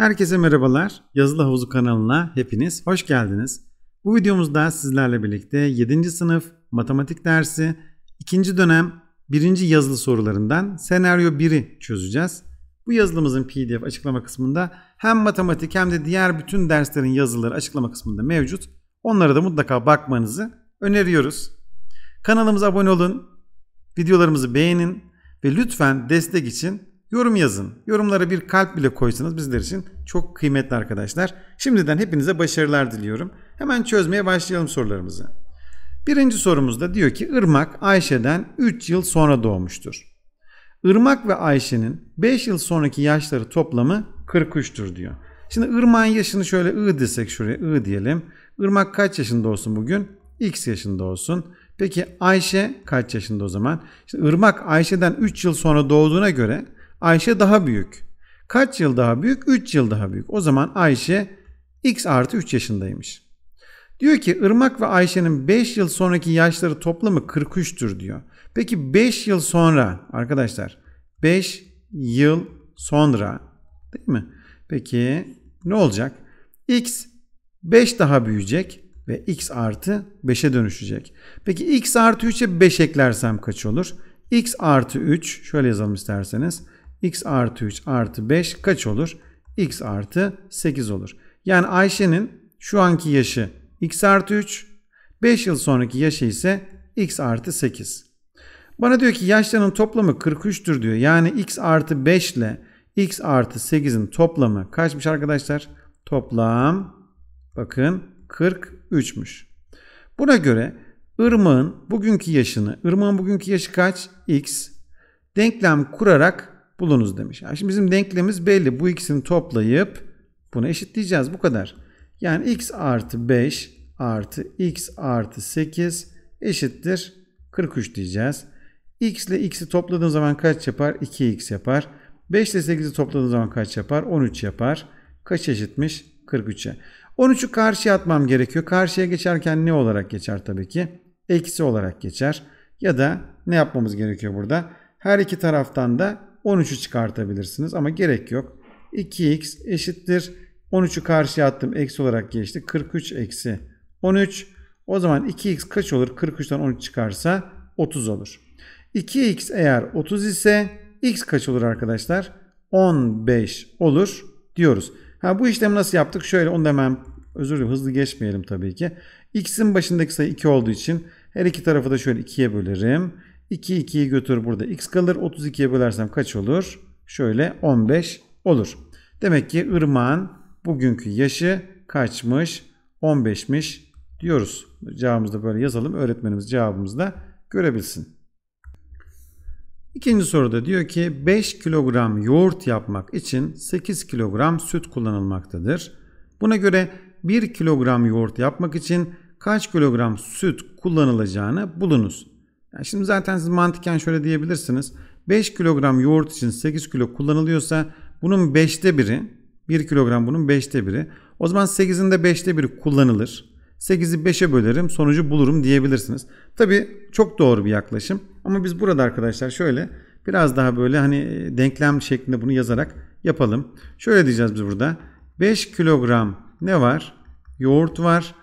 Herkese merhabalar. Yazılı Havuzu kanalına hepiniz hoş geldiniz. Bu videomuzda sizlerle birlikte 7. sınıf matematik dersi 2. dönem 1. yazılı sorularından senaryo 1'i çözeceğiz. Bu yazılımızın PDF açıklama kısmında hem matematik hem de diğer bütün derslerin yazıları açıklama kısmında mevcut. Onlara da mutlaka bakmanızı öneriyoruz. Kanalımıza abone olun, videolarımızı beğenin ve lütfen destek için Yorum yazın. Yorumlara bir kalp bile koysanız bizler için çok kıymetli arkadaşlar. Şimdiden hepinize başarılar diliyorum. Hemen çözmeye başlayalım sorularımızı. Birinci sorumuzda diyor ki Irmak Ayşe'den 3 yıl sonra doğmuştur. Irmak ve Ayşe'nin 5 yıl sonraki yaşları toplamı 43'tür diyor. Şimdi Irmak'ın yaşını şöyle I desek şuraya I diyelim. Irmak kaç yaşında olsun bugün? X yaşında olsun. Peki Ayşe kaç yaşında o zaman? Şimdi Irmak Ayşe'den 3 yıl sonra doğduğuna göre Ayşe daha büyük. Kaç yıl daha büyük? 3 yıl daha büyük. O zaman Ayşe x artı 3 yaşındaymış. Diyor ki Irmak ve Ayşe'nin 5 yıl sonraki yaşları toplamı 43'tür diyor. Peki 5 yıl sonra arkadaşlar 5 yıl sonra değil mi? Peki ne olacak? X 5 daha büyüyecek ve x artı 5'e dönüşecek. Peki x artı 3'e 5 eklersem kaç olur? x artı 3 şöyle yazalım isterseniz x artı 3 artı 5 kaç olur? x artı 8 olur. Yani Ayşe'nin şu anki yaşı x artı 3, 5 yıl sonraki yaşı ise x artı 8. Bana diyor ki yaşlarının toplamı 43'tür diyor. Yani x artı 5 ile x artı 8'in toplamı kaçmış arkadaşlar? Toplam bakın 43'müş. Buna göre Irmak'ın bugünkü yaşını, Irmak'ın bugünkü yaşı kaç? X. Denklem kurarak bulunuz demiş. Yani şimdi bizim denklemimiz belli. Bu ikisini toplayıp bunu eşitleyeceğiz. Bu kadar. Yani x artı 5 artı x artı 8 eşittir 43 diyeceğiz. x ile x'i topladığın zaman kaç yapar? 2x yapar. 5 ile 8'i topladığın zaman kaç yapar? 13 yapar. Kaç eşitmiş? 43'e. 13'ü karşıya atmam gerekiyor. Karşıya geçerken ne olarak geçer tabii ki? Eksi olarak geçer. Ya da ne yapmamız gerekiyor burada? Her iki taraftan da 13'ü çıkartabilirsiniz ama gerek yok. 2x eşittir. 13'ü karşıya attım. Eksi olarak geçti. 43 eksi 13. O zaman 2x kaç olur? 43'ten 13 çıkarsa 30 olur. 2x eğer 30 ise x kaç olur arkadaşlar? 15 olur diyoruz. Ha bu işlemi nasıl yaptık? Şöyle onu da hemen özür dilerim hızlı geçmeyelim tabii ki. X'in başındaki sayı 2 olduğu için her iki tarafı da şöyle 2'ye bölerim. 2 2'yi götür burada x kalır. 32'ye bölersem kaç olur? Şöyle 15 olur. Demek ki ırmağın bugünkü yaşı kaçmış? 15'miş diyoruz. Cevabımızda böyle yazalım. Öğretmenimiz cevabımızı da görebilsin. İkinci soruda diyor ki 5 kilogram yoğurt yapmak için 8 kilogram süt kullanılmaktadır. Buna göre 1 kilogram yoğurt yapmak için kaç kilogram süt kullanılacağını bulunuz. Yani şimdi zaten siz mantıken şöyle diyebilirsiniz. 5 kilogram yoğurt için 8 kilo kullanılıyorsa bunun 5'te biri 1 kilogram bunun 5'te biri. O zaman 8'in de 5'te biri kullanılır. 8'i 5'e bölerim sonucu bulurum diyebilirsiniz. Tabi çok doğru bir yaklaşım. Ama biz burada arkadaşlar şöyle biraz daha böyle hani e, denklem şeklinde bunu yazarak yapalım. Şöyle diyeceğiz biz burada. 5 kilogram ne var? Yoğurt var.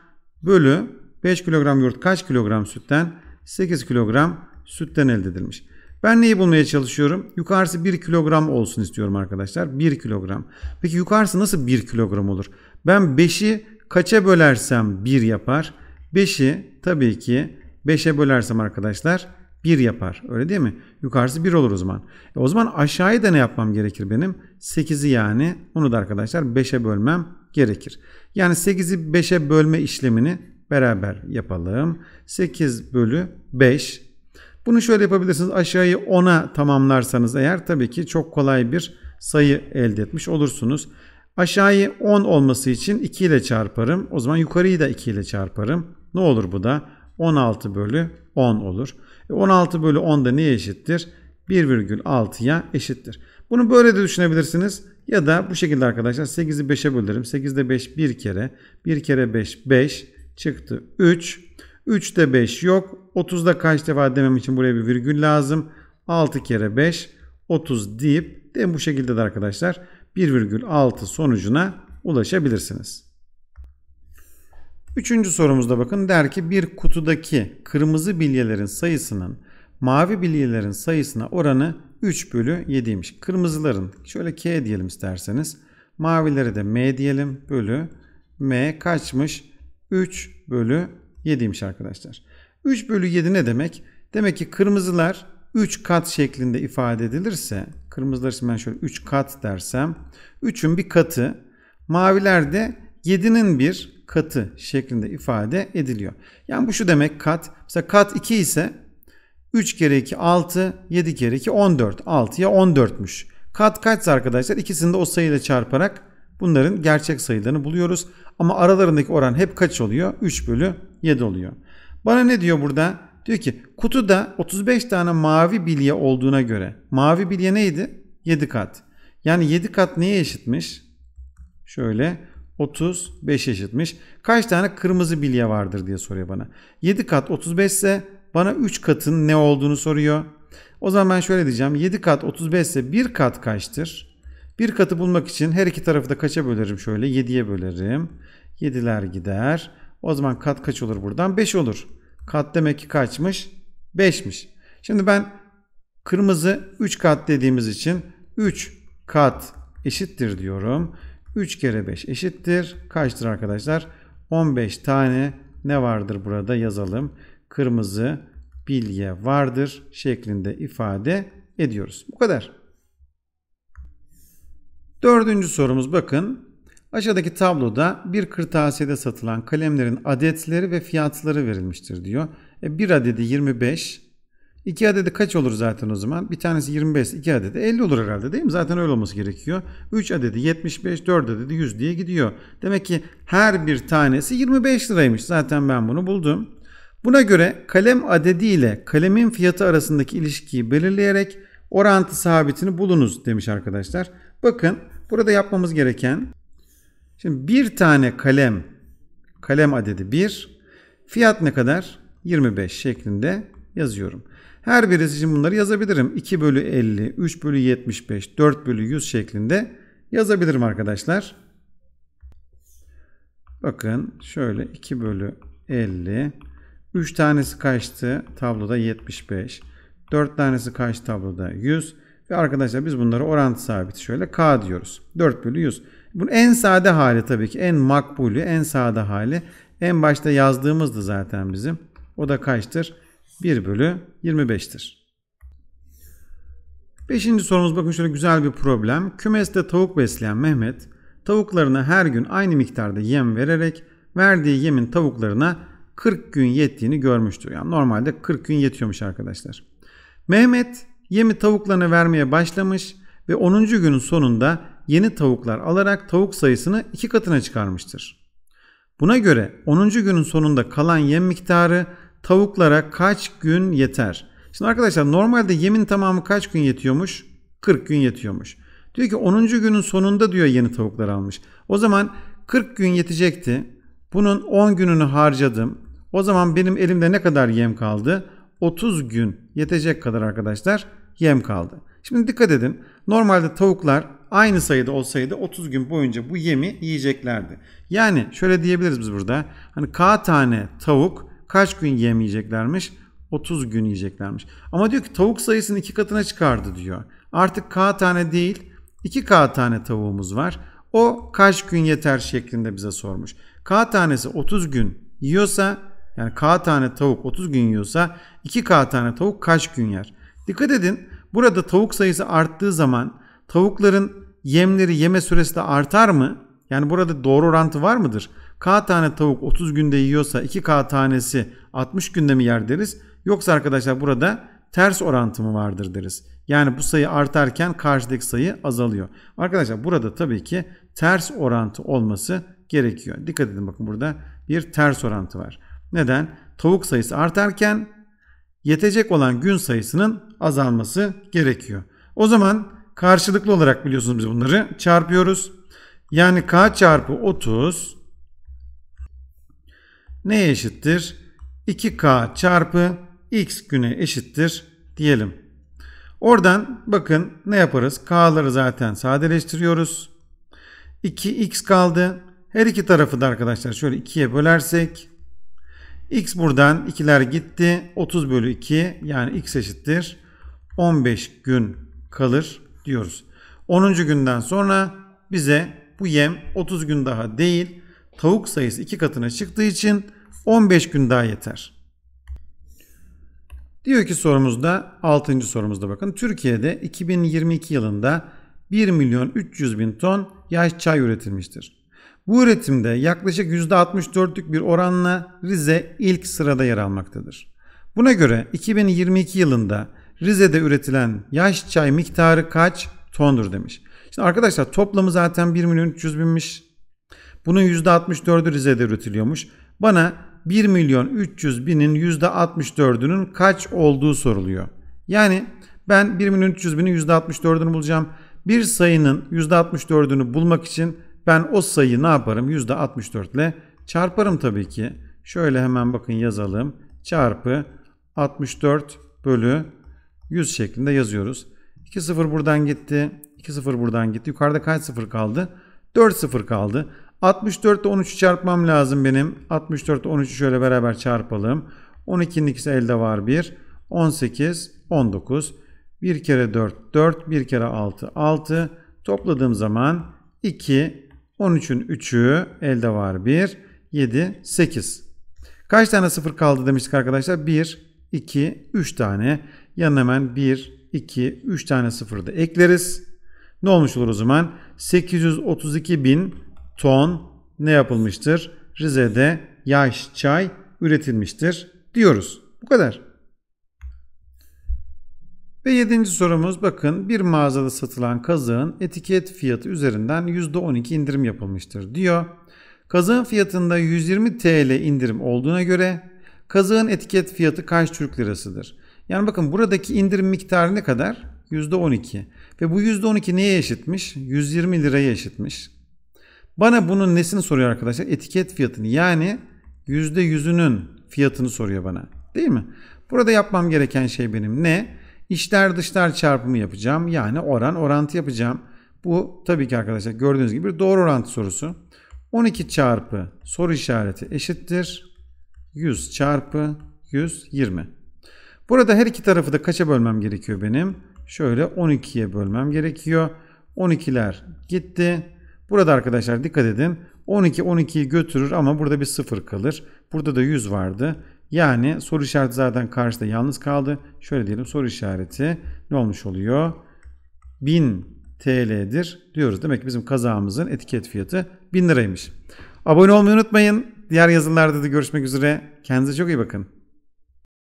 Bölü 5 kilogram yoğurt kaç kilogram sütten? 8 kilogram sütten elde edilmiş. Ben neyi bulmaya çalışıyorum? Yukarısı 1 kilogram olsun istiyorum arkadaşlar. 1 kilogram. Peki yukarısı nasıl 1 kilogram olur? Ben 5'i kaça bölersem 1 yapar. 5'i tabii ki 5'e bölersem arkadaşlar 1 yapar. Öyle değil mi? Yukarısı 1 olur o zaman. E o zaman aşağıya da ne yapmam gerekir benim? 8'i yani onu da arkadaşlar 5'e bölmem gerekir. Yani 8'i 5'e bölme işlemini beraber yapalım. 8 bölü 5. Bunu şöyle yapabilirsiniz. Aşağıyı 10'a tamamlarsanız eğer tabii ki çok kolay bir sayı elde etmiş olursunuz. Aşağıyı 10 olması için 2 ile çarparım. O zaman yukarıyı da 2 ile çarparım. Ne olur bu da? 16 bölü 10 olur. 16 e, bölü 10 da neye eşittir? 1,6'ya eşittir. Bunu böyle de düşünebilirsiniz. Ya da bu şekilde arkadaşlar 8'i 5'e bölerim. 8'de 5 bir kere. 1 kere 5 5 çıktı 3. 3 de 5 yok. 30'da kaç defa demem için buraya bir virgül lazım. 6 kere 5 30 deyip de bu şekilde de arkadaşlar 1,6 sonucuna ulaşabilirsiniz. Üçüncü sorumuzda bakın der ki bir kutudaki kırmızı bilyelerin sayısının mavi bilyelerin sayısına oranı 3 bölü 7'ymiş. Kırmızıların şöyle K diyelim isterseniz. Mavileri de M diyelim bölü M kaçmış? 3 bölü 7'ymiş arkadaşlar. 3 bölü 7 ne demek? Demek ki kırmızılar 3 kat şeklinde ifade edilirse kırmızılar için ben şöyle 3 kat dersem 3'ün bir katı maviler de 7'nin bir katı şeklinde ifade ediliyor. Yani bu şu demek kat. Mesela kat 2 ise 3 kere 2 6 7 kere 2 14 6'ya 14'müş. Kat kaçsa arkadaşlar ikisini de o sayıyla çarparak Bunların gerçek sayılarını buluyoruz. Ama aralarındaki oran hep kaç oluyor? 3 bölü 7 oluyor. Bana ne diyor burada? Diyor ki kutuda 35 tane mavi bilye olduğuna göre. Mavi bilye neydi? 7 kat. Yani 7 kat neye eşitmiş? Şöyle 35 eşitmiş. Kaç tane kırmızı bilye vardır diye soruyor bana. 7 kat 35 ise bana 3 katın ne olduğunu soruyor. O zaman ben şöyle diyeceğim. 7 kat 35 ise 1 kat kaçtır? Bir katı bulmak için her iki tarafı da kaça bölerim şöyle? 7'ye bölerim. 7'ler gider. O zaman kat kaç olur buradan? 5 olur. Kat demek ki kaçmış? 5'miş. Şimdi ben kırmızı 3 kat dediğimiz için 3 kat eşittir diyorum. 3 kere 5 eşittir. Kaçtır arkadaşlar? 15 tane ne vardır burada yazalım. Kırmızı bilye vardır şeklinde ifade ediyoruz. Bu kadar. Dördüncü sorumuz bakın. Aşağıdaki tabloda bir kırtasiyede satılan kalemlerin adetleri ve fiyatları verilmiştir diyor. E, bir adedi 25, İki adedi kaç olur zaten o zaman? Bir tanesi 25, iki adedi 50 olur herhalde değil mi? Zaten öyle olması gerekiyor. 3 adedi 75, 4 adedi 100 diye gidiyor. Demek ki her bir tanesi 25 liraymış. Zaten ben bunu buldum. Buna göre kalem adedi ile kalemin fiyatı arasındaki ilişkiyi belirleyerek orantı sabitini bulunuz demiş arkadaşlar. Bakın burada yapmamız gereken şimdi bir tane kalem kalem adedi 1 fiyat ne kadar? 25 şeklinde yazıyorum. Her birisi için bunları yazabilirim. 2 bölü 50, 3 bölü 75, 4 bölü 100 şeklinde yazabilirim arkadaşlar. Bakın şöyle 2 bölü 50, 3 tanesi kaçtı tabloda 75, 4 tanesi kaç tabloda 100, ve arkadaşlar biz bunları orantı sabiti şöyle k diyoruz. 4 bölü 100. Bunun en sade hali tabii ki en makbulü, en sade hali. En başta yazdığımızdı zaten bizim. O da kaçtır? 1 bölü 25'tir. Beşinci sorumuz bakın şöyle güzel bir problem. Kümeste tavuk besleyen Mehmet tavuklarına her gün aynı miktarda yem vererek verdiği yemin tavuklarına 40 gün yettiğini görmüştür. Yani normalde 40 gün yetiyormuş arkadaşlar. Mehmet Yemi tavuklarını vermeye başlamış ve 10. günün sonunda yeni tavuklar alarak tavuk sayısını iki katına çıkarmıştır. Buna göre 10. günün sonunda kalan yem miktarı tavuklara kaç gün yeter? Şimdi arkadaşlar normalde yemin tamamı kaç gün yetiyormuş? 40 gün yetiyormuş. Diyor ki 10. günün sonunda diyor yeni tavuklar almış. O zaman 40 gün yetecekti. Bunun 10 gününü harcadım. O zaman benim elimde ne kadar yem kaldı? 30 gün yetecek kadar arkadaşlar yem kaldı. Şimdi dikkat edin. Normalde tavuklar aynı sayıda olsaydı 30 gün boyunca bu yemi yiyeceklerdi. Yani şöyle diyebiliriz biz burada. Hani K tane tavuk kaç gün yemeyeceklermiş? 30 gün yiyeceklermiş. Ama diyor ki tavuk sayısını iki katına çıkardı diyor. Artık K tane değil 2K tane tavuğumuz var. O kaç gün yeter şeklinde bize sormuş. K tanesi 30 gün yiyorsa yani K tane tavuk 30 gün yiyorsa 2K tane tavuk kaç gün yer? Dikkat edin burada tavuk sayısı arttığı zaman tavukların yemleri yeme süresi de artar mı? Yani burada doğru orantı var mıdır? K tane tavuk 30 günde yiyorsa 2K tanesi 60 günde mi yer deriz? Yoksa arkadaşlar burada ters orantı mı vardır deriz. Yani bu sayı artarken karşıdaki sayı azalıyor. Arkadaşlar burada tabii ki ters orantı olması gerekiyor. Dikkat edin bakın burada bir ters orantı var. Neden? Tavuk sayısı artarken yetecek olan gün sayısının azalması gerekiyor. O zaman karşılıklı olarak biliyorsunuz biz bunları çarpıyoruz. Yani k çarpı 30 neye eşittir? 2k çarpı x güne eşittir diyelim. Oradan bakın ne yaparız? K'ları zaten sadeleştiriyoruz. 2x kaldı. Her iki tarafı da arkadaşlar şöyle 2'ye bölersek X buradan ikiler gitti. 30 bölü 2 yani X eşittir. 15 gün kalır diyoruz. 10. günden sonra bize bu yem 30 gün daha değil tavuk sayısı 2 katına çıktığı için 15 gün daha yeter. Diyor ki sorumuzda 6. sorumuzda bakın Türkiye'de 2022 yılında 1 milyon 300 bin ton yaş çay üretilmiştir. Bu üretimde yaklaşık %64'lük bir oranla Rize ilk sırada yer almaktadır. Buna göre 2022 yılında Rize'de üretilen yaş çay miktarı kaç tondur demiş. Şimdi arkadaşlar toplamı zaten 1 milyon 300 binmiş. Bunun %64'ü Rize'de üretiliyormuş. Bana 1 milyon 300 binin %64'ünün kaç olduğu soruluyor. Yani ben 1 milyon 300 binin %64'ünü bulacağım. Bir sayının %64'ünü bulmak için ben o sayıyı ne yaparım? %64 ile çarparım tabii ki. Şöyle hemen bakın yazalım. Çarpı 64 bölü 100 şeklinde yazıyoruz. 2 sıfır buradan gitti. 2 sıfır buradan gitti. Yukarıda kaç sıfır kaldı? 4 sıfır kaldı. 64 ile 13'ü çarpmam lazım benim. 64 ile 13'ü şöyle beraber çarpalım. 12'nin ikisi elde var 1. 18, 19. 1 kere 4, 4. 1 kere 6, 6. Topladığım zaman 2, 13'ün 3'ü elde var 1, 7, 8. Kaç tane 0 kaldı demiştik arkadaşlar? 1, 2, 3 tane. Yanına hemen 1, 2, 3 tane 0 da ekleriz. Ne olmuş olur o zaman? 832 bin ton ne yapılmıştır? Rize'de yaş çay üretilmiştir diyoruz. Bu kadar. Ve yedinci sorumuz bakın bir mağazada satılan kazığın etiket fiyatı üzerinden %12 indirim yapılmıştır diyor. Kazığın fiyatında 120 TL indirim olduğuna göre kazığın etiket fiyatı kaç Türk lirasıdır? Yani bakın buradaki indirim miktarı ne kadar? %12. Ve bu %12 neye eşitmiş? 120 liraya eşitmiş. Bana bunun nesini soruyor arkadaşlar? Etiket fiyatını yani %100'ünün fiyatını soruyor bana. Değil mi? Burada yapmam gereken şey benim ne? İşler dışlar çarpımı yapacağım. Yani oran orantı yapacağım. Bu tabii ki arkadaşlar gördüğünüz gibi doğru orantı sorusu. 12 çarpı soru işareti eşittir. 100 çarpı 120. Burada her iki tarafı da kaça bölmem gerekiyor benim? Şöyle 12'ye bölmem gerekiyor. 12'ler gitti. Burada arkadaşlar dikkat edin. 12 12'yi götürür ama burada bir 0 kalır. Burada da 100 vardı. Yani soru işareti zaten karşıda yalnız kaldı. Şöyle diyelim soru işareti ne olmuş oluyor? 1000 TL'dir diyoruz. Demek ki bizim kazağımızın etiket fiyatı 1000 liraymış. Abone olmayı unutmayın. Diğer yazılarda da görüşmek üzere. Kendinize çok iyi bakın.